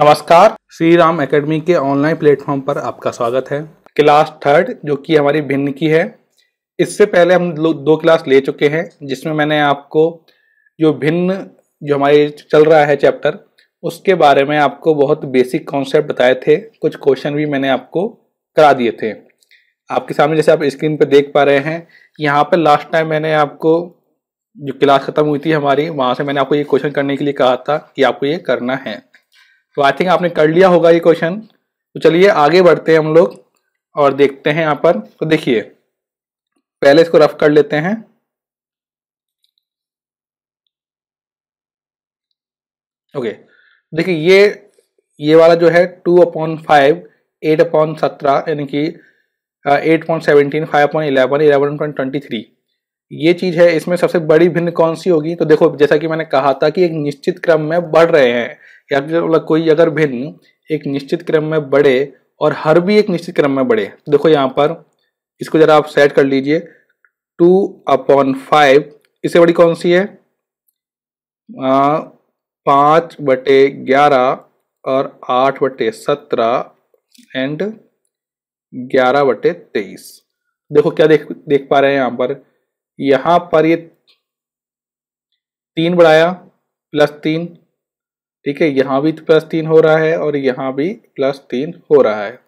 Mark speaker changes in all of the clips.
Speaker 1: नमस्कार श्री राम अकेडमी के online platform पर आपका स्वागत है क्लास थर्ड जो कि हमारी भिन्न की है इससे पहले हम दो क्लास ले चुके हैं जिसमें मैंने आपको जो भिन्न जो हमारे चल रहा है चैप्टर उसके बारे में आपको बहुत बेसिक कॉन्सेप्ट बताए थे कुछ क्वेश्चन भी मैंने आपको करा दिए थे आपके सामने जैसे आप स्क्रीन पर देख पा रहे हैं यहाँ पर लास्ट टाइम मैंने आपको जो क्लास ख़त्म हुई थी हमारी वहाँ से मैंने आपको ये क्वेश्चन करने के लिए कहा था कि आपको ये करना है तो आई थिंक आपने कर लिया होगा ये क्वेश्चन तो चलिए आगे बढ़ते हैं हम लोग और देखते हैं यहाँ पर तो देखिए पहले इसको रफ कर लेते हैं ओके देखिए ये ये वाला जो है two upon five eight upon सत्रह यानी कि eight point seventeen five point eleven eleven point twenty three ये चीज़ है इसमें सबसे बड़ी भिन्न कौन सी होगी तो देखो जैसा कि मैंने कहा था कि एक निश्चित क्रम में बढ़ रहे हैं मतलब कोई अगर भिन्न एक निश्चित क्रम में बढ़े और हर भी एक निश्चित क्रम में बढ़े तो देखो यहाँ पर इसको जरा आप सेट कर लीजिए टू अपॉन फाइव इससे बड़ी कौन सी है पाँच बटे ग्यारह और आठ बटे सत्रह एंड ग्यारह बटे तेईस देखो क्या देख देख पा रहे हैं यहाँ पर यहाँ पर ये तीन बढ़ाया प्लस तीन ठीक है यहाँ भी प्लस तो तीन हो रहा है और यहाँ भी प्लस तीन हो रहा है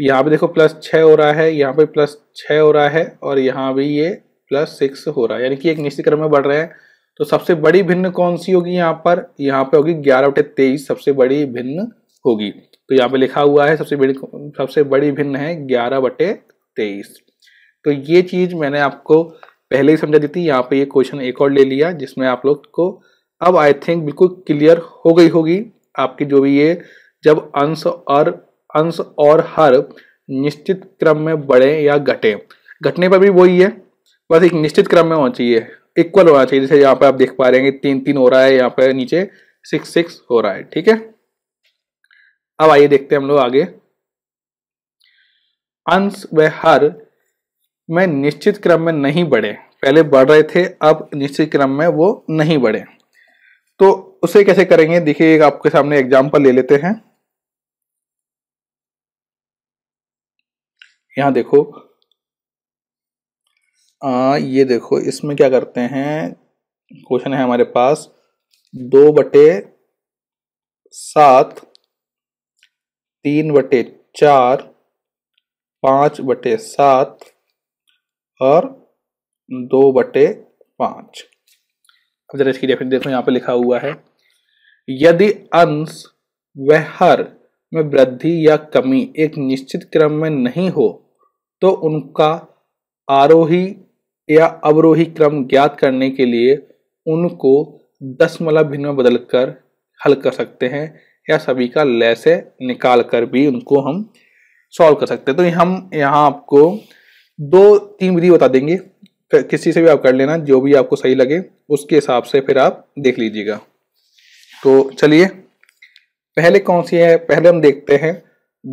Speaker 1: यहाँ पे देखो प्लस छः हो रहा है यहाँ पे प्लस छः हो रहा है और यहाँ भी ये प्लस सिक्स हो रहा है यानी कि एक निश्चित क्रम में बढ़ रहे हैं तो सबसे बड़ी भिन्न कौन सी होगी यहाँ पर यहाँ पे होगी ग्यारह बटे तेईस सबसे बड़ी भिन्न होगी तो यहाँ पे लिखा हुआ है सबसे बड़ी सबसे बड़ी भिन्न है ग्यारह बटे तेईस तो ये चीज़ मैंने आपको पहले ही समझा दी थी यहाँ पे ये क्वेश्चन एक और ले लिया जिसमें आप लोग को अब आई थिंक बिल्कुल क्लियर हो गई होगी आपकी जो भी ये जब अंश और अंश और हर निश्चित क्रम में बढ़े या घटे घटने पर भी वही है बस एक निश्चित क्रम में होना चाहिए इक्वल होना चाहिए जैसे यहाँ पर आप देख पा रहे हैं कि तीन तीन हो रहा है यहाँ पर नीचे सिक्स सिक्स हो रहा है ठीक है अब आइए देखते हैं हम लोग आगे अंश व हर में निश्चित क्रम में नहीं बढ़े पहले बढ़ रहे थे अब निश्चित क्रम में वो नहीं बढ़े तो उसे कैसे करेंगे देखिए आपके सामने एग्जाम्पल ले लेते हैं यहां देखो आ, ये देखो इसमें क्या करते हैं क्वेश्चन है हमारे पास दो बटे सात तीन बटे चार पांच बटे सात और दो बटे पांच जरा इसकी डेफिनेशन देखो यहाँ पे लिखा हुआ है यदि अंश व हर में वृद्धि या कमी एक निश्चित क्रम में नहीं हो तो उनका आरोही या अवरोही क्रम ज्ञात करने के लिए उनको दशमलव भिन्न में बदलकर हल कर सकते हैं या सभी का लय से निकाल कर भी उनको हम सॉल्व कर सकते हैं तो हम यहाँ आपको दो तीन विधि बता देंगे किसी से भी आप कर लेना जो भी आपको सही लगे उसके हिसाब से फिर आप देख लीजिएगा तो चलिए पहले कौन सी है पहले हम देखते हैं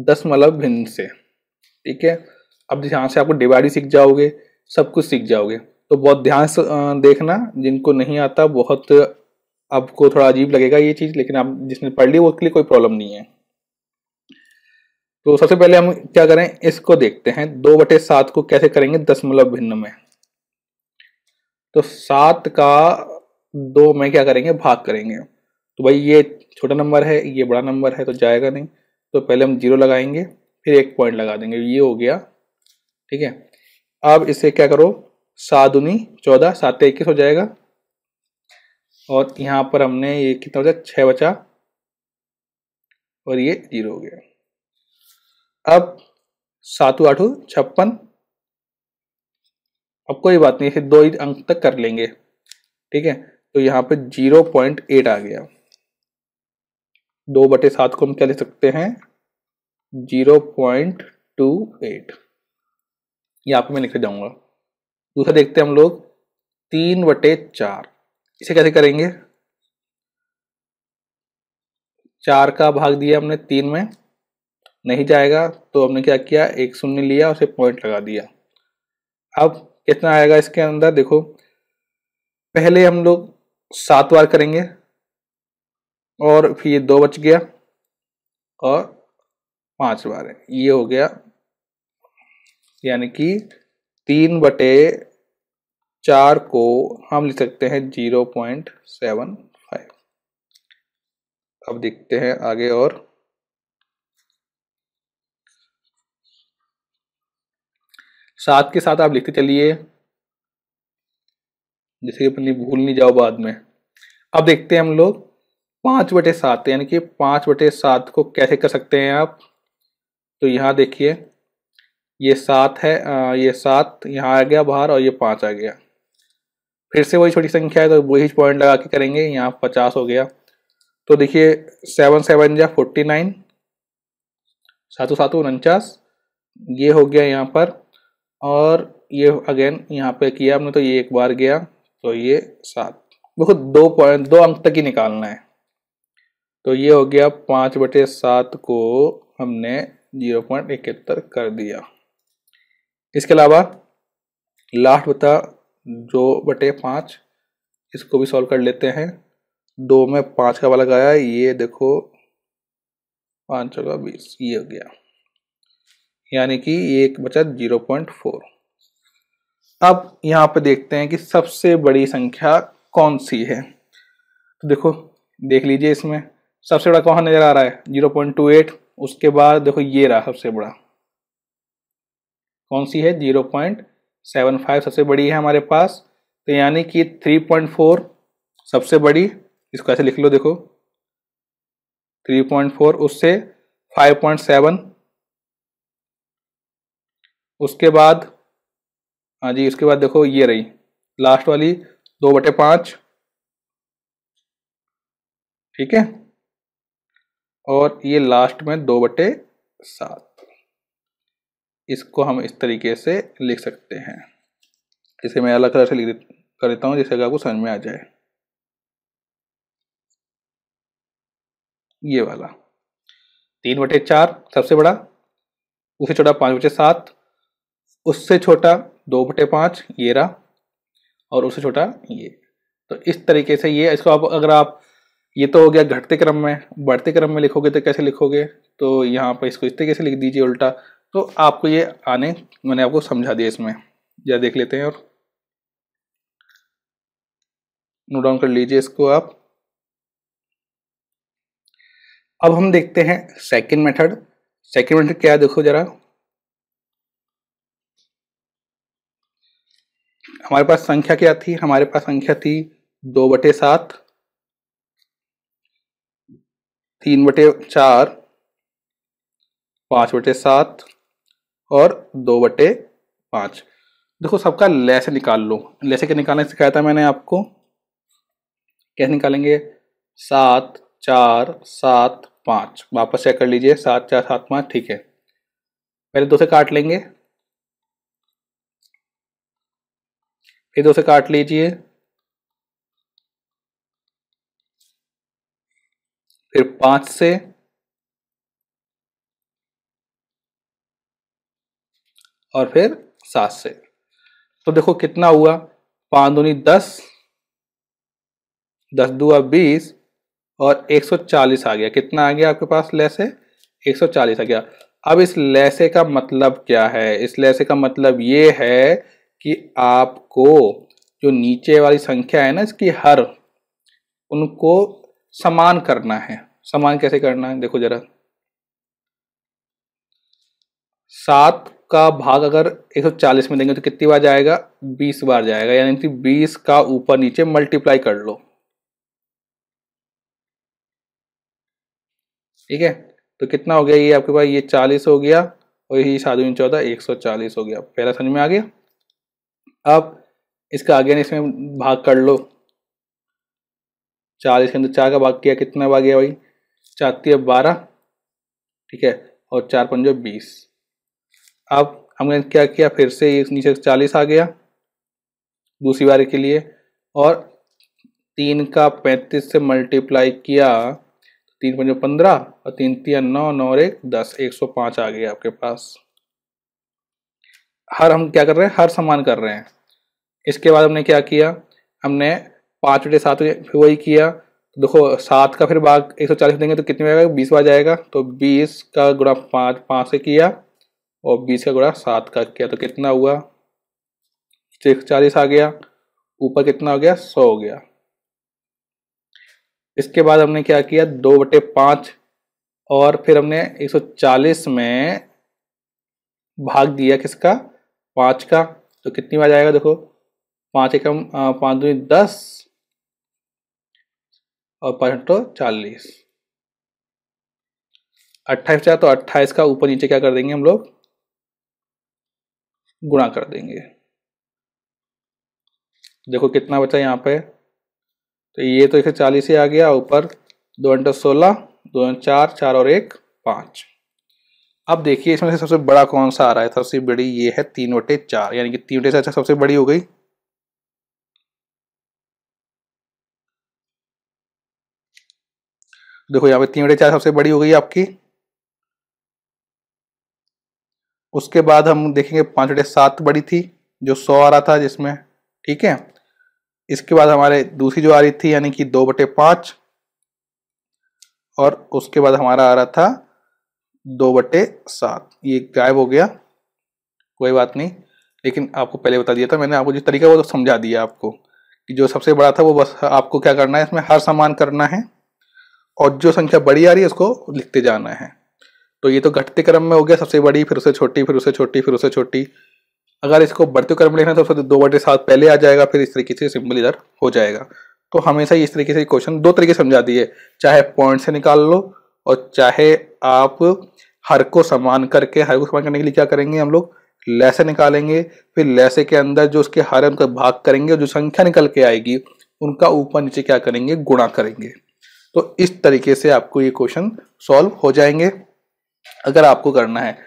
Speaker 1: दशमलव मतलब भिन्न से ठीक है अब ध्यान से आपको डिवाइड सीख जाओगे सब कुछ सीख जाओगे तो बहुत ध्यान से देखना जिनको नहीं आता बहुत आपको थोड़ा अजीब लगेगा ये चीज़ लेकिन आप जिसने पढ़ ली उसके लिए कोई प्रॉब्लम नहीं है तो सबसे पहले हम क्या करें इसको देखते हैं दो बटे सात को कैसे करेंगे दशमलव मतलब भिन्न में तो सात का दो में क्या करेंगे भाग करेंगे तो भाई ये छोटा नंबर है ये बड़ा नंबर है तो जाएगा नहीं तो पहले हम जीरो लगाएंगे फिर एक पॉइंट लगा देंगे ये हो गया ठीक है अब इसे क्या करो सात दुनी चौदह सात इक्कीस हो जाएगा और यहाँ पर हमने ये कितना बचा छः बचा और ये जीरो हो गया अब सातों आठ छप्पन अब कोई बात नहीं इसे दो ही अंक तक कर लेंगे ठीक है तो यहाँ पे जीरो पॉइंट एट आ गया दो बटे सात को हम क्या ले सकते हैं जीरो पॉइंट टू एट ये आपको मैं लिख जाऊंगा दूसरा देखते हैं हम लोग तीन बटे चार इसे कैसे करेंगे चार का भाग दिया हमने तीन में नहीं जाएगा तो हमने क्या किया एक शून्य लिया उसे पॉइंट लगा दिया अब कितना आएगा इसके अंदर देखो पहले हम लोग सात बार करेंगे और फिर ये दो बच गया और पांच बार है ये हो गया यानी कि तीन बटे चार को हम लिख सकते हैं जीरो पॉइंट सेवन फाइव अब देखते हैं आगे और साथ के साथ आप लिखते चलिए जैसे कि अपनी भूल नहीं जाओ बाद में अब देखते हैं हम लोग पाँच बटे सात यानी कि पाँच बटे सात को कैसे कर सकते हैं आप तो यहाँ देखिए ये सात है आ, ये सात यहाँ आ गया बाहर और ये पाँच आ गया फिर से वही छोटी संख्या है तो वही पॉइंट लगा के करेंगे यहाँ पचास हो गया तो देखिए सेवन सेवन या फोर्टी नाइन सातों सातों उनचास ये हो गया यहाँ पर और ये अगेन यहाँ पे किया हमने तो ये एक बार गया तो ये सात देखो दो पॉइंट दो अंक तक ही निकालना है तो ये हो गया पाँच बटे सात को हमने जीरो पॉइंट इकहत्तर कर दिया इसके अलावा लास्ट बता दो बटे पाँच इसको भी सॉल्व कर लेते हैं दो में पाँच का वाला गया ये देखो पाँच का बीस ये हो गया यानी कि एक बचत जीरो पॉइंट फोर अब यहाँ पे देखते हैं कि सबसे बड़ी संख्या कौन सी है तो देखो देख लीजिए इसमें सबसे बड़ा कौन नज़र आ रहा है जीरो पॉइंट टू एट उसके बाद देखो ये रहा सबसे बड़ा कौन सी है जीरो पॉइंट सेवन फाइव सबसे बड़ी है हमारे पास तो यानी कि थ्री पॉइंट फोर सबसे बड़ी इसको ऐसे लिख लो देखो थ्री पॉइंट फोर उससे फाइव पॉइंट सेवन उसके बाद हाँ जी उसके बाद देखो ये रही लास्ट वाली दो बटे पाँच ठीक है और ये लास्ट में दो बटे सात इसको हम इस तरीके से लिख सकते हैं इसे मैं अलग तरह से लिख कर देता हूँ जिससे आपको समझ में आ जाए ये वाला तीन बटे चार सबसे बड़ा उसे छोटा पाँच बटे सात उससे छोटा दो बटे पाँच ये रहा और उससे छोटा ये तो इस तरीके से ये इसको आप अगर आप ये तो हो गया घटते क्रम में बढ़ते क्रम में लिखोगे तो कैसे लिखोगे तो यहाँ पर इसको इस तरीके से लिख दीजिए उल्टा तो आपको ये आने मैंने आपको समझा दिया इसमें या देख लेते हैं और नोट डाउन कर लीजिए इसको आप अब हम देखते हैं सेकंड मेथड सेकंड मेथड क्या देखो जरा हमारे पास संख्या क्या थी हमारे पास संख्या थी दो बटे सात तीन बटे चार पांच बटे सात और दो बटे पांच देखो सबका लेस निकाल लो लैसे के निकालने सिखाया था मैंने आपको कैसे निकालेंगे सात चार सात पांच वापस चेक कर लीजिए सात चार सात पांच ठीक है पहले दो से काट लेंगे इधर से काट लीजिए फिर पांच से और फिर सात से तो देखो कितना हुआ पांच दूनी दस दस दुआ बीस और एक सौ चालीस आ गया कितना आ गया आपके पास लैसे एक सौ चालीस आ गया अब इस लैसे का मतलब क्या है इस लैसे का मतलब ये है कि आपको जो नीचे वाली संख्या है ना इसकी हर उनको समान करना है समान कैसे करना है देखो जरा सात का भाग अगर 140 में देंगे तो कितनी बार जाएगा 20 बार जाएगा यानी कि 20 का ऊपर नीचे मल्टीप्लाई कर लो ठीक है तो कितना हो गया ये आपके पास ये 40 हो गया और यही सात चौदह एक सौ हो गया पहला समझ में आ गया अब इसका आगे इसमें भाग कर लो चार इसके अंदर चार का भाग किया कितना भाग गया भाई चाहती है बारह ठीक है और चार पंजो बीस अब हमने क्या किया फिर से ये नीचे चालीस आ गया दूसरी बारी के लिए और तीन का पैंतीस से मल्टीप्लाई किया तो तीन पंजो पंद्रह और तीन तीन नौ नौ एक दस एक सौ पाँच आ गया आपके पास हर हम क्या कर रहे हैं हर समान कर रहे हैं इसके बाद हमने क्या किया हमने पाँच बटे सात फिर वही किया तो देखो सात का फिर भाग एक सौ चालीस देंगे तो कितने आएगा बीस बार जाएगा तो बीस का गुणा पाँच पाँच से किया और बीस का गुणा सात का किया तो कितना हुआ एक सौ चालीस आ गया ऊपर कितना हो गया सौ हो गया इसके बाद हमने क्या किया दो बटे पाँच और फिर हमने एक सौ चालीस में भाग दिया किसका पाँच का तो कितनी बार जाएगा देखो पाँच एकम पाँच दूनी दस और पाँच तो चालीस अट्ठाईस चाहे तो अट्ठाईस का ऊपर नीचे क्या कर देंगे हम लोग गुणा कर देंगे देखो कितना बचा यहाँ पे तो ये तो एक सौ चालीस ही आ गया ऊपर दो अंटो सोलह दो चार चार और एक पाँच अब देखिए इसमें से सबसे बड़ा कौन सा आ रहा है सबसे बड़ी ये है तीन वटे चार यानी कि तीन वटे चार सबसे बड़ी हो गई देखो यहाँ पे तीन बटे चार सबसे बड़ी हो गई आपकी उसके बाद हम देखेंगे पांच वटे सात बड़ी थी जो सौ आ रहा था जिसमें ठीक है इसके बाद हमारे दूसरी जो आ रही थी यानी कि दो बटे पांच और उसके बाद हमारा आ रहा था दो बटे सात ये गायब हो गया कोई बात नहीं लेकिन आपको पहले बता दिया था मैंने आपको जो तरीका वो तो समझा दिया आपको कि जो सबसे बड़ा था वो बस आपको क्या करना है इसमें हर सामान करना है और जो संख्या बड़ी आ रही है उसको लिखते जाना है तो ये तो घटते क्रम में हो गया सबसे बड़ी फिर उसे छोटी फिर उसे छोटी फिर उसे छोटी अगर इसको बढ़ते क्रम में लिखना है तो दो बटे सात पहले आ जाएगा फिर इस तरीके से सिंपल इधर हो जाएगा तो हमेशा इस तरीके से क्वेश्चन दो तरीके समझा दिए चाहे पॉइंट से निकाल लो और चाहे आप हर को समान करके हर को समान करने के लिए क्या करेंगे हम लोग लैसे निकालेंगे फिर लैसे के अंदर जो उसके हर उनका भाग करेंगे जो संख्या निकल के आएगी उनका ऊपर नीचे क्या करेंगे गुणा करेंगे तो इस तरीके से आपको ये क्वेश्चन सॉल्व हो जाएंगे अगर आपको करना है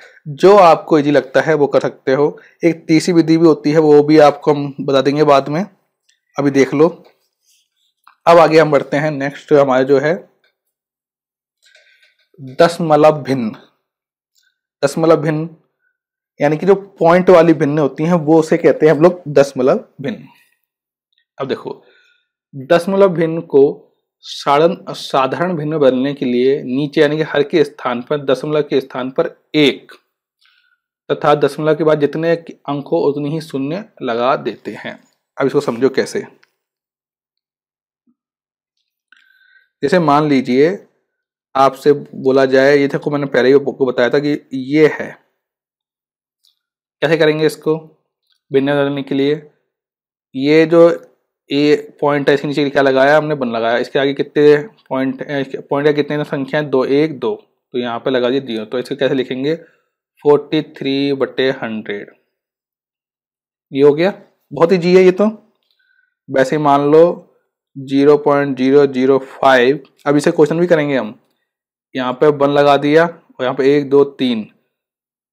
Speaker 1: जो आपको इजी लगता है वो कर सकते हो एक तीसरी विधि भी होती है वो भी आपको हम बता देंगे बाद में अभी देख लो अब आगे हम बढ़ते हैं नेक्स्ट हमारे जो है दशमलव भिन्न दशमलव भिन्न यानी कि जो पॉइंट वाली भिन्न होती हैं वो उसे कहते हैं हम लोग दशमलव भिन्न अब देखो दशमलव भिन्न को साधन साधारण भिन्न बदलने के लिए नीचे यानी कि हर के स्थान पर दशमलव के स्थान पर एक तथा दशमलव के बाद जितने अंक हो उतनी ही शून्य लगा देते हैं अब इसको समझो कैसे जैसे मान लीजिए आपसे बोला जाए ये देखो मैंने पहले ही आपको बताया था कि ये है कैसे करेंगे इसको बिना डालने के लिए ये जो ये पॉइंट है इसके नीचे क्या लगाया हमने बन लगाया इसके आगे कितने पॉइंट पॉइंट या कितने संख्या है दो एक दो तो यहाँ पे लगा दिए दियो तो इसको कैसे लिखेंगे फोर्टी थ्री बटे हंड्रेड ये हो गया बहुत ही जी है ये तो वैसे मान लो zero point zero zero five अब इसे क्वेश्चन भी करेंगे हम यहाँ पे वन लगा दिया और यहाँ पे एक दो तीन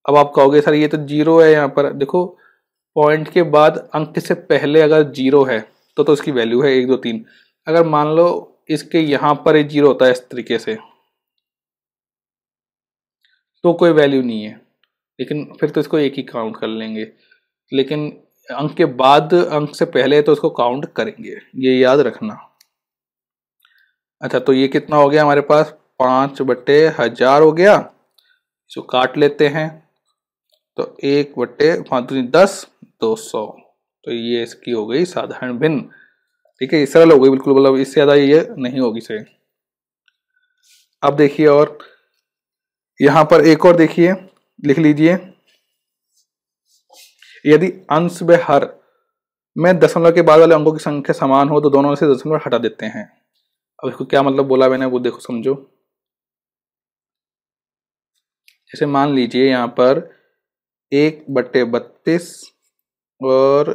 Speaker 1: अब आप कहोगे सर ये तो जीरो है यहाँ पर देखो पॉइंट के बाद अंक से पहले अगर जीरो है तो तो इसकी वैल्यू है एक दो तीन अगर मान लो इसके यहाँ पर जीरो होता है इस तरीके से तो कोई वैल्यू नहीं है लेकिन फिर तो इसको एक ही काउंट कर लेंगे लेकिन अंक के बाद अंक से पहले तो इसको काउंट करेंगे ये याद रखना अच्छा तो ये कितना हो गया हमारे पास पांच बटे हजार हो गया इसको काट लेते हैं तो एक बटे पांच हाँ, दूनी तो दस दो सौ तो ये इसकी हो गई साधारण भिन्न ठीक है सरल हो गई बिल्कुल मतलब इससे ज़्यादा ये नहीं होगी सही अब देखिए और यहाँ पर एक और देखिए लिख लीजिए यदि अंश व हर में दशमलव के बाद वाले अंकों की संख्या समान हो तो दोनों से दशमलव हटा देते हैं अब इसको क्या मतलब बोला मैंने वो देखो समझो जैसे मान लीजिए यहाँ पर एक बट्टे बत्तीस और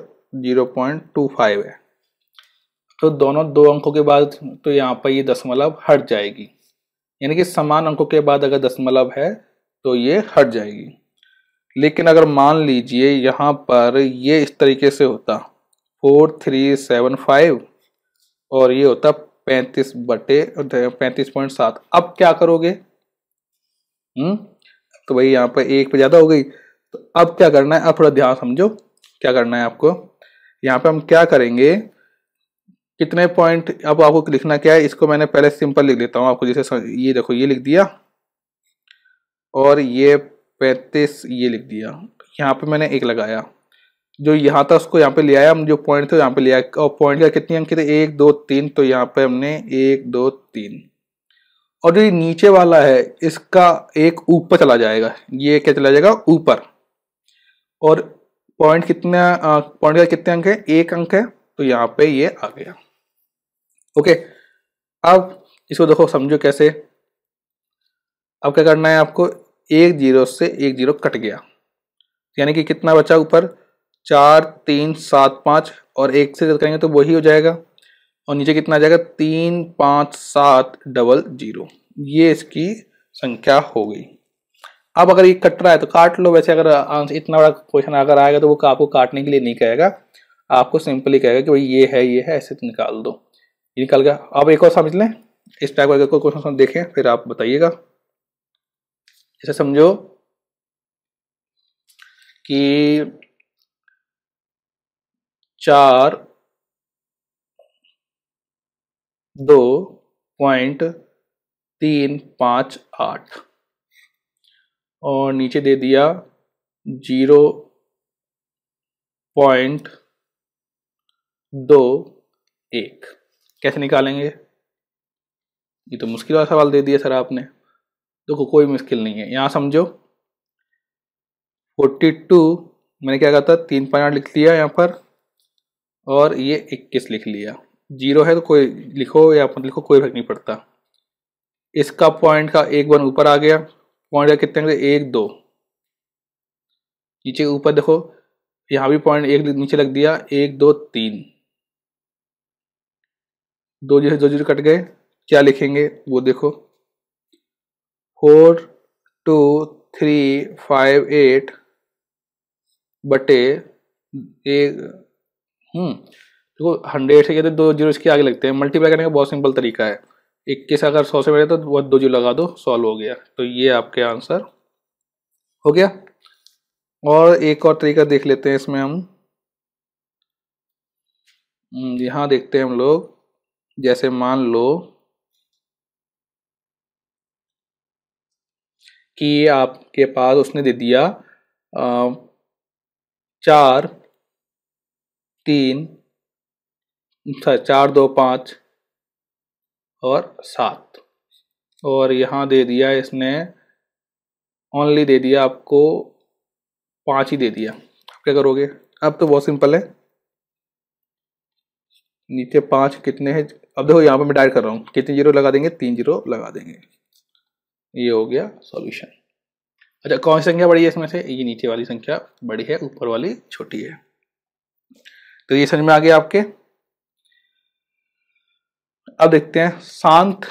Speaker 1: जीरो पॉइंट टू फाइव है तो दोनों दो अंकों के बाद तो यहाँ पर ये दशमलव हट जाएगी यानी कि समान अंकों के बाद अगर दशमलव है तो ये हट जाएगी लेकिन अगर मान लीजिए यहाँ पर ये इस तरीके से होता फोर थ्री सेवन फाइव और ये होता पैंतीस बटे पैंतीस पॉइंट सात अब क्या करोगे हुँ? हम्म? तो भाई यहाँ पर एक पे ज़्यादा हो गई तो अब क्या करना है अब थोड़ा ध्यान समझो क्या करना है आपको यहाँ पे हम क्या करेंगे कितने पॉइंट अब आपको लिखना क्या है इसको मैंने पहले सिंपल लिख लेता हूँ आपको जैसे ये देखो ये लिख दिया और ये पैंतीस ये लिख दिया तो यहाँ पे मैंने एक लगाया जो यहाँ था उसको यहाँ पे ले आया हम जो पॉइंट थे यहाँ पे ले आया और पॉइंट का कितने अंक थे एक दो तीन तो यहाँ पे हमने एक दो तीन और जो ये नीचे वाला है इसका एक ऊपर चला जाएगा ये क्या चला जाएगा ऊपर और पॉइंट कितना पॉइंट का कितने अंक है एक अंक है तो यहाँ पे ये आ गया ओके अब इसको देखो समझो कैसे अब क्या करना है आपको एक जीरो से एक जीरो कट गया यानी कि कितना बचा ऊपर चार तीन सात पाँच और एक से करेंगे तो वही हो जाएगा और नीचे कितना आ जाएगा तीन पाँच सात डबल जीरो ये इसकी संख्या हो गई अब अगर ये कट रहा है तो काट लो वैसे अगर आंसर इतना बड़ा क्वेश्चन अगर आएगा तो वो आपको काटने के लिए नहीं कहेगा आपको सिंपली कहेगा कि भाई ये है ये है ऐसे निकाल दो ये निकाल गया अब एक और समझ लें इस टाइप का कोई क्वेश्चन देखें फिर आप बताइएगा जैसे समझो कि चार दो पॉइंट तीन पाँच आठ और नीचे दे दिया जीरो पॉइंट दो एक कैसे निकालेंगे ये तो मुश्किल वाला सवाल दे दिया सर आपने देखो कोई मुश्किल नहीं है यहाँ समझो फोर्टी टू मैंने क्या कहा था तीन पॉइंट लिख लिया यहाँ पर और ये इक्कीस लिख लिया जीरो है तो कोई लिखो या अपन लिखो कोई फर्क नहीं पड़ता इसका पॉइंट का एक वन ऊपर आ गया पॉइंट का कितने एक दो नीचे ऊपर देखो यहाँ भी पॉइंट एक नीचे लग दिया एक दो तीन दो जो दो जीरो कट गए क्या लिखेंगे वो देखो four two three five eight बटे एक हम्म देखो हंड्रेड से कहते दो जीरो इसके आगे लगते हैं मल्टीप्लाई करने का बहुत सिंपल तरीका है इक्कीस अगर सौ से बढ़े तो वह दो जीरो लगा दो सॉल्व हो गया तो ये आपके आंसर हो गया और एक और तरीका देख लेते हैं इसमें हम हम्म, यहाँ देखते हैं हम लोग जैसे मान लो कि आपके पास उसने दे दिया आ, चार तीन चार दो पाँच और सात और यहाँ दे दिया इसने ओनली दे दिया आपको पाँच ही दे दिया आप क्या करोगे अब तो बहुत सिंपल है नीचे पाँच कितने हैं अब देखो यहाँ पे मैं डायर कर रहा हूँ कितने जीरो लगा देंगे तीन जीरो लगा देंगे ये हो गया सॉल्यूशन अच्छा कौन सी संख्या बड़ी है इसमें से ये नीचे वाली संख्या बड़ी है ऊपर वाली छोटी है तो ये समझ में आ गया आपके अब देखते हैं शांत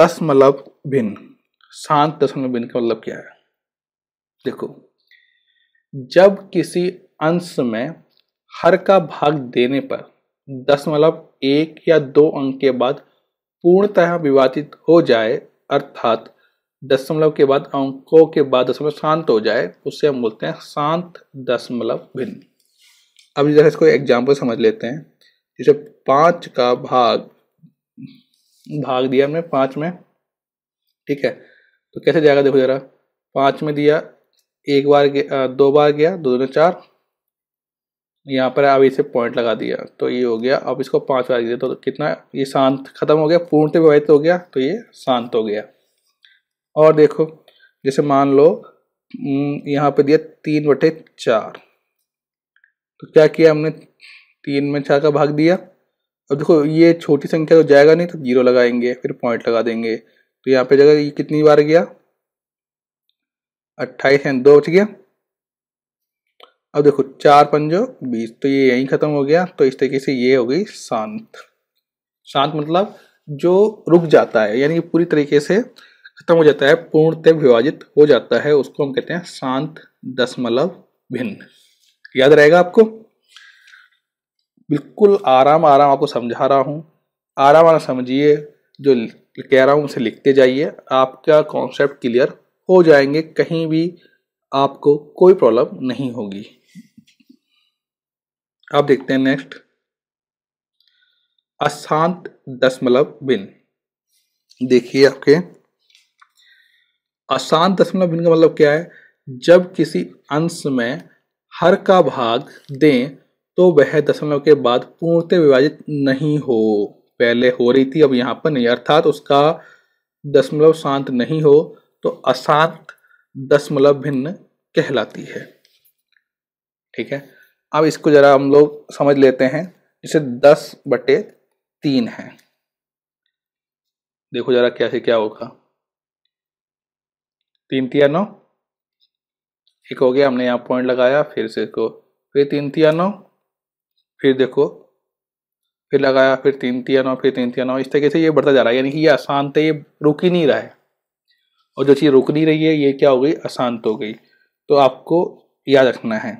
Speaker 1: दशमलव भिन्न शांत दशमलव भिन्न का मतलब क्या है देखो जब किसी अंश में हर का भाग देने पर दशमलव एक या दो अंक के बाद पूर्णतः विवादित हो जाए अर्थात दशमलव के बाद अंकों के बाद दशमलव शांत हो जाए उससे हम बोलते हैं शांत दशमलव भिन्न अब जरा इसको एग्जाम्पल समझ लेते हैं जैसे पांच का भाग भाग दिया हमने पाँच में ठीक है तो कैसे जाएगा देखो जरा पाँच में दिया एक बार गया दो बार गया दो दो चार यहाँ पर अब इसे पॉइंट लगा दिया तो ये हो गया अब इसको पाँच बार दिया तो कितना ये शांत खत्म हो गया पूर्णतः विवाहित हो गया तो ये शांत हो गया और देखो जैसे मान लो यहाँ पर दिया तीन बटे चार तो क्या किया हमने तीन में चार का भाग दिया अब देखो ये छोटी संख्या तो जाएगा नहीं तो जीरो लगाएंगे फिर पॉइंट लगा देंगे तो यहाँ पे जगह ये कितनी बार गया अट्ठाईस एंड दो बच गया अब देखो चार पंजो बीस तो ये यहीं खत्म हो गया तो इस तरीके से ये हो गई शांत शांत मतलब जो रुक जाता है यानी कि पूरी तरीके से खत्म हो जाता है पूर्णतः विभाजित हो जाता है उसको हम कहते हैं शांत दशमलव भिन्न याद रहेगा आपको बिल्कुल आराम आराम आपको समझा रहा हूँ आराम आराम समझिए जो कह रहा हूँ उसे लिखते जाइए आपका कॉन्सेप्ट क्लियर हो जाएंगे कहीं भी आपको कोई प्रॉब्लम नहीं होगी अब देखते हैं नेक्स्ट अशांत दशमलव बिन देखिए आपके अशांत दशमलव बिन का मतलब क्या है जब किसी अंश में हर का भाग दें तो वह दशमलव के बाद पूर्णतः विभाजित नहीं हो पहले हो रही थी अब यहाँ पर नहीं अर्थात उसका दशमलव शांत नहीं हो तो अशांत दशमलव भिन्न कहलाती है ठीक है अब इसको जरा हम लोग समझ लेते हैं इसे दस बटे तीन है देखो जरा कैसे क्या होगा तीन तिया नौ एक हो गया हमने यहाँ पॉइंट लगाया फिर से इसको फिर तीन तिया नौ फिर देखो फिर लगाया फिर तीन तिया नौ फिर तीन तिया नौ इस तरीके से ये बढ़ता जा रहा है यानी कि ये आसान है ये रुक ही नहीं रहा है और जो चीज़ रुक नहीं रही है ये क्या हो गई अशांत हो गई तो आपको याद रखना है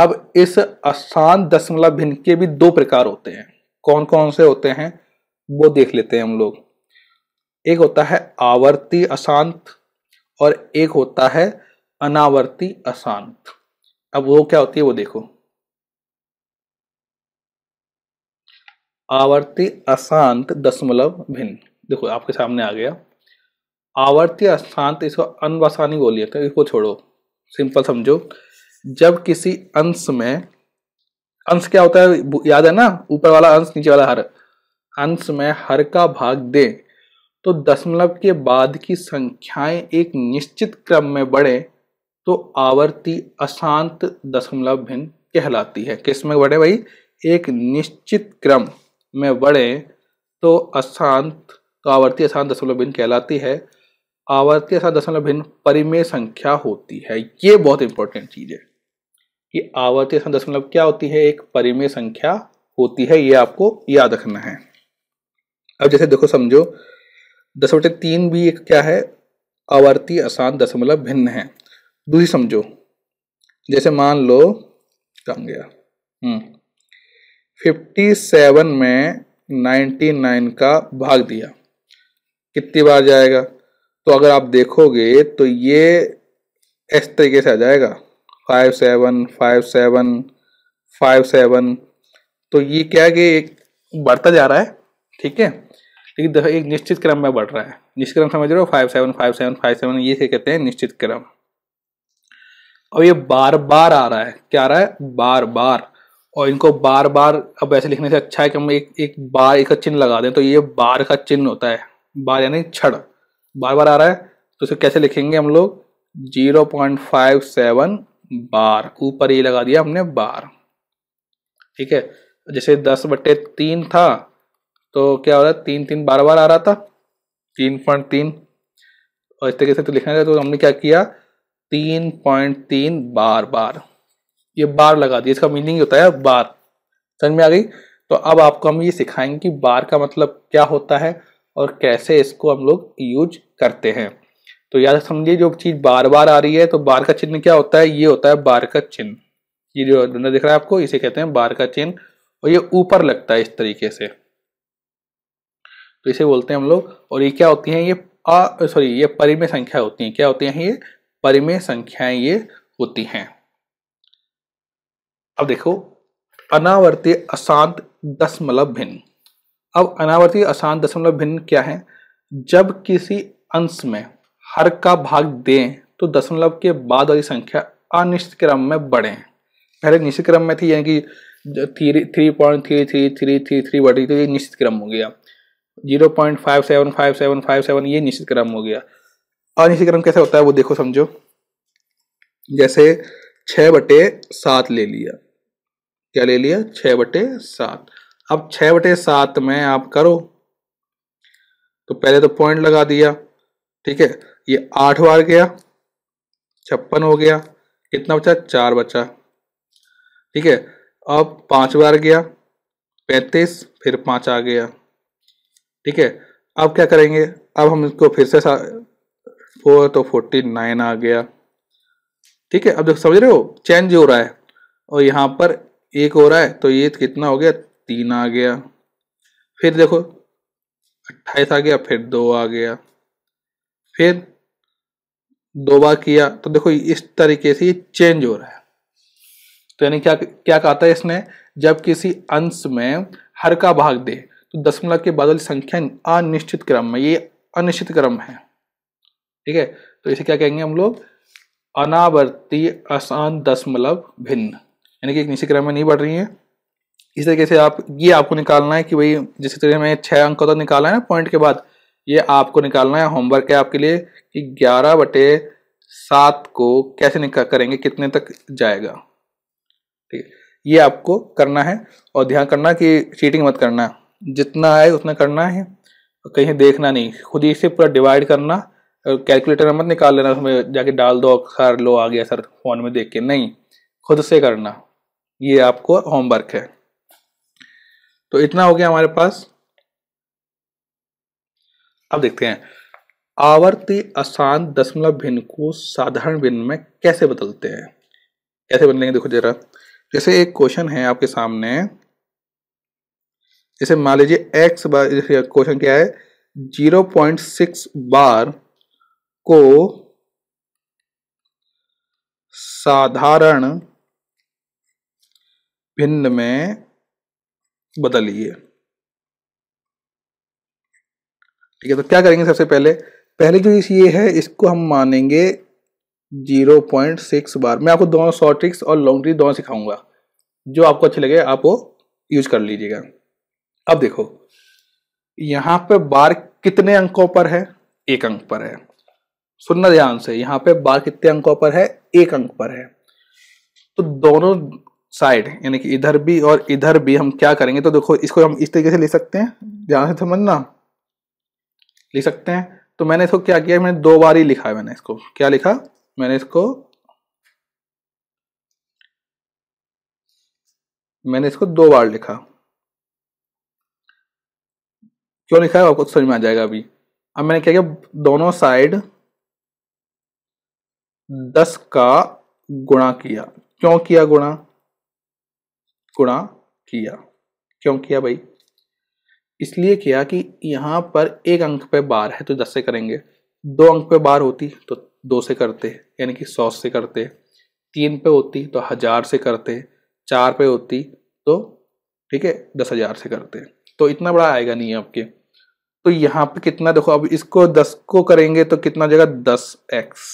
Speaker 1: अब इस अशांत दशमलव भिन्न के भी दो प्रकार होते हैं कौन कौन से होते हैं वो देख लेते हैं हम लोग एक होता है आवर्ती अशांत और एक होता है अनावर्ती अशांत अब वो क्या होती है वो देखो आवर्ती अशांत दशमलव भिन्न देखो आपके सामने आ गया आवर्ती अशांत इसको अनवासानी बोलिए तो इसको छोड़ो सिंपल समझो जब किसी अंश में अंश क्या होता है याद है ना ऊपर वाला अंश नीचे वाला हर अंश में हर का भाग दे तो दशमलव के बाद की संख्याएं एक निश्चित क्रम में बढ़े तो आवर्ती अशांत दशमलव भिन्न कहलाती है किस में बढ़े भाई एक निश्चित क्रम में बढ़ें तो अशांत तो आवर्ती अशांत दशमलव भिन्न कहलाती है आवर्ती अशांत दशमलव भिन्न परिमेय संख्या होती है ये बहुत इंपॉर्टेंट चीज़ है कि आवर्ती अशांत दशमलव क्या होती है एक परिमेय संख्या होती है ये आपको याद रखना है अब जैसे देखो समझो दस बटे तीन भी एक क्या है आवर्ती आसान दशमलव भिन्न है दूसरी समझो जैसे मान लो कम गया हम्म 57 में 99 का भाग दिया कितनी बार जाएगा तो अगर आप देखोगे तो ये इस तरीके से आ जाएगा five seven five seven five seven तो ये क्या है कि बढ़ता जा रहा है ठीक है लेकिन एक निश्चित क्रम में बढ़ रहा है निश्चित क्रम समझ रहे हो five seven five seven five seven ये से कहते हैं निश्चित क्रम और ये बार बार आ रहा है क्या आ रहा है बार बार और इनको बार बार अब ऐसे लिखने से अच्छा है कि हम एक एक बार एक चिन्ह लगा दें तो ये बार का चिन्ह होता है बार यानी छड़ बार बार आ रहा है तो इसे कैसे लिखेंगे हम लोग zero point five seven bar ऊपर ये लगा दिया हमने बार ठीक है जैसे दस बटे तीन था तो क्या हो रहा है तीन तीन बार बार आ रहा था तीन पॉइंट तीन और इस तरीके से तो लिखना है तो हमने क्या किया तीन पॉइंट तीन बार बार ये बार लगा दिया इसका मीनिंग होता है बार समझ में आ गई तो अब आपको हम ये सिखाएंगे कि बार का मतलब क्या होता है और कैसे इसको हम लोग यूज करते हैं तो याद समझिए जो चीज़ बार बार आ रही है तो बार का चिन्ह क्या होता है ये होता है बार का चिन्ह ये जो डंडा दिख रहा है आपको इसे कहते हैं बार का चिन्ह और ये ऊपर लगता है इस तरीके से तो इसे बोलते हैं हम लोग और ये क्या होती है ये सॉरी ये परिमेय संख्या होती है क्या होती है ये परिमेय संख्याएं ये होती हैं अब देखो अनावर्ती अशांत दशमलव भिन्न अब अनावर्ती अशांत दशमलव भिन्न क्या है जब किसी अंश में हर का भाग दें तो दशमलव के बाद वाली संख्या अनिश्चित क्रम में बढ़े पहले निश्चित क्रम में थी यानी कि three three point three three three three three बढ़ी तो ये निश्चित क्रम हो गया zero point five seven five seven five seven ये निश्चित क्रम हो गया अनिश्चित क्रम कैसे होता है वो देखो समझो जैसे छः बटे सात ले लिया क्या ले लिया छः बटे सात अब छह बटे सात में आप करो तो पहले तो पॉइंट लगा दिया ठीक है ये आठ बार गया छप्पन हो गया कितना बचा चार बचा ठीक है अब पांच बार गया पैंतीस फिर पांच आ गया ठीक है अब क्या करेंगे अब हम इसको फिर से फोर तो फोर्टी नाइन आ गया ठीक है अब जो समझ रहे हो चेंज हो रहा है और यहाँ पर एक हो रहा है तो ये कितना हो गया तीन आ गया फिर देखो अट्ठाईस आ गया फिर दो आ गया फिर दो बार किया तो देखो इस तरीके से ये चेंज हो रहा है तो यानी क्या क्या कहा था इसने जब किसी अंश में हर का भाग दे तो दशमलव के बाद संख्या अनिश्चित क्रम में ये अनिश्चित क्रम है ठीक है तो इसे क्या कहेंगे हम लोग अनावर्ती असान दशमलव भिन्न यानी कि एक निश्चित क्रम में नहीं बढ़ रही हैं इस तरीके से आप ये आपको निकालना है कि भाई जिस तरह में छः अंकों तक निकालना है ना पॉइंट के बाद ये आपको निकालना है होमवर्क है आपके लिए कि ग्यारह बटे सात को कैसे निकाल करेंगे कितने तक जाएगा ठीक है ये आपको करना है और ध्यान करना कि चीटिंग मत करना जितना आए उतना करना है कहीं देखना नहीं खुद ही इसे पूरा डिवाइड करना कैलकुलेटर मत निकाल लेना उसमें जाके डाल दो सर लो आ गया सर फोन में देख के नहीं खुद से करना ये आपको होमवर्क है तो इतना हो गया हमारे पास अब देखते हैं आवर्ती आसान दशमलव भिन्न को साधारण भिन्न में कैसे बदलते हैं कैसे बदलेंगे देखो जरा जैसे एक क्वेश्चन है आपके सामने जैसे मान लीजिए एक्स बार क्वेश्चन क्या है जीरो पॉइंट सिक्स बार को साधारण भिन्न में बदलिए ठीक है तो क्या करेंगे सबसे पहले पहले जो इस ये है इसको हम मानेंगे 0.6 बार मैं आपको दोनों शॉर्ट ट्रिक्स और लॉन्ग ट्रिक्स दोनों सिखाऊंगा जो आपको अच्छे लगे आप वो यूज कर लीजिएगा अब देखो यहां पे बार कितने अंकों पर है एक अंक पर है सुनना ध्यान से यहां पे बार कितने अंकों पर है एक अंक पर है तो दोनों साइड यानी कि इधर भी और इधर भी हम क्या करेंगे तो देखो इसको हम इस तरीके से ले सकते हैं ध्यान से समझना लिख सकते हैं तो मैंने इसको क्या किया मैंने दो बार ही लिखा है मैंने इसको क्या लिखा मैंने इसको मैंने इसको दो बार लिखा क्यों लिखा है आपको तो समझ में आ जाएगा अभी अब मैंने क्या किया दोनों साइड दस का गुणा किया क्यों किया गुणा गुणा किया क्यों किया भाई इसलिए किया कि यहाँ पर एक अंक पे बार है तो दस से करेंगे दो अंक पे बार होती तो दो से करते यानी कि सौ से करते तीन पे होती तो हजार से करते चार पे होती तो ठीक है दस हजार से करते तो इतना बड़ा आएगा नहीं है आपके तो यहाँ पे कितना देखो अब इसको दस को करेंगे तो कितना जाएगा दस एक्स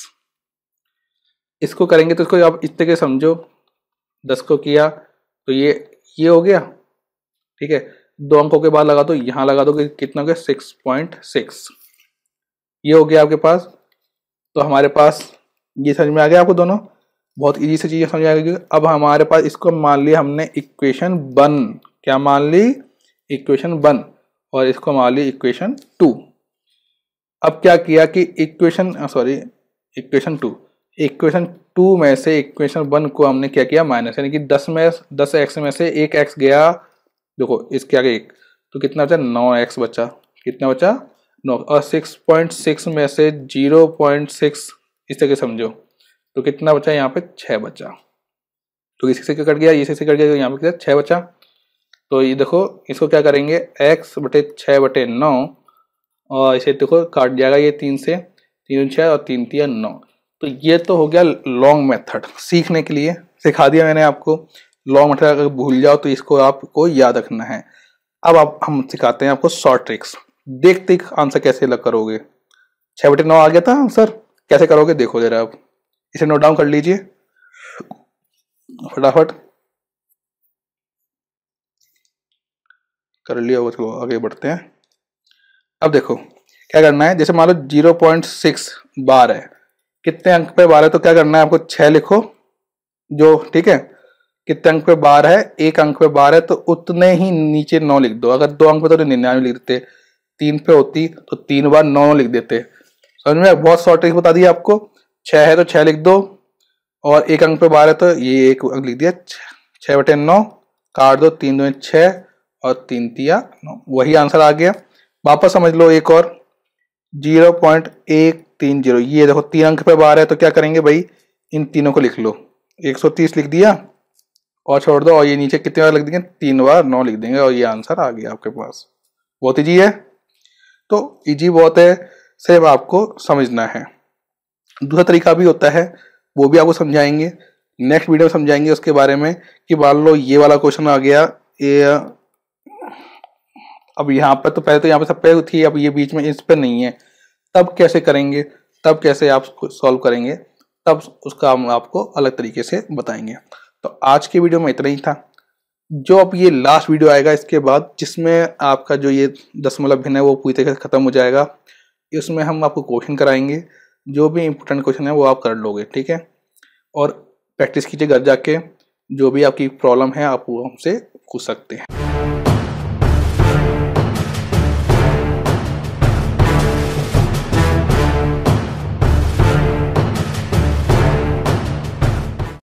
Speaker 1: इसको करेंगे तो इसको आप इस के समझो दस को किया तो ये ये हो गया ठीक है दो अंकों के बाद लगा दो तो यहाँ लगा दो कि कितना हो गया सिक्स पॉइंट सिक्स ये हो गया आपके पास तो हमारे पास ये समझ में आ गया आपको दोनों बहुत इजी से चीज़ें समझ आ गई अब हमारे पास इसको मान लिया हमने इक्वेशन वन क्या मान ली इक्वेशन वन और इसको मान ली इक्वेशन टू अब क्या किया कि equation sorry equation two equation two में से इक्वेशन वन को हमने क्या किया माइनस यानी कि दस में दस एक्स में से एक एक्स गया देखो इसके आगे एक तो कितना बचा नौ एक्स बचा कितना बचा नौ और सिक्स पॉइंट सिक्स में से जीरो पॉइंट सिक्स इस तरह समझो तो कितना बचा यहाँ पे छः बचा तो इसी से क्या कट गया इसी से कट गया तो यहाँ पे कितना छः बचा तो ये देखो इसको क्या करेंगे एक्स बटे छः बटे नौ और इसे देखो काट जाएगा ये तीन से तीन छः और तीन तीन नौ तो ये तो हो गया लॉन्ग मेथड सीखने के लिए सिखा दिया मैंने आपको लॉन्ग मेथड अगर भूल जाओ तो इसको आपको याद रखना है अब आप हम सिखाते हैं आपको शॉर्ट ट्रिक्स देखते आंसर कैसे लग करोगे छः बटे नौ आ गया था आंसर कैसे करोगे देखो जरा आप इसे नोट डाउन कर लीजिए फटाफट कर लिया उसको चलो आगे बढ़ते हैं अब देखो क्या करना है जैसे मान लो जीरो पॉइंट सिक्स बार है कितने अंक पे बारह तो क्या करना है आपको छह लिखो जो ठीक है कितने अंक पे बारह है एक अंक पे बारह है तो उतने ही नीचे नौ लिख दो अगर दो अंक पे तो निन्यानवे लिख देते तीन पे होती तो तीन बार नौ लिख देते समझ में बहुत शॉर्ट ट्रिक बता दी आपको छः है तो छः लिख दो और एक अंक पे बारह तो ये एक अंक लिख दिया छः बटे नौ काट दो तीन दो छः और तीन तिया नौ वही आंसर आ गया वापस समझ लो एक और जीरो पॉइंट एक तीन जीरो ये देखो तीन अंक पे बाहर है तो क्या करेंगे भाई इन तीनों को लिख लो एक सौ तीस लिख दिया और छोड़ दो और ये नीचे कितने बार लिख देंगे तीन बार नौ लिख देंगे और ये आंसर आ गया आपके पास बहुत ईजी है तो ईजी बहुत है सिर्फ आपको समझना है दूसरा तरीका भी होता है वो भी आपको समझाएंगे नेक्स्ट वीडियो में समझाएंगे उसके बारे में कि मान लो ये वाला क्वेश्चन आ गया ये अब यहाँ पर तो पहले तो यहाँ पर सब पे थी अब ये बीच में इस पर नहीं है तब कैसे करेंगे तब कैसे आप सॉल्व करेंगे तब उसका हम आपको अलग तरीके से बताएंगे तो आज के वीडियो में इतना ही था जो अब ये लास्ट वीडियो आएगा इसके बाद जिसमें आपका जो ये दशमलव मतलब भिन्न है वो पूरी तरह से ख़त्म हो जाएगा इसमें हम आपको क्वेश्चन कराएंगे जो भी इम्पोर्टेंट क्वेश्चन है वो आप कर लोगे ठीक है और प्रैक्टिस कीजिए घर जाके जो भी आपकी प्रॉब्लम है आप वो हमसे पूछ सकते हैं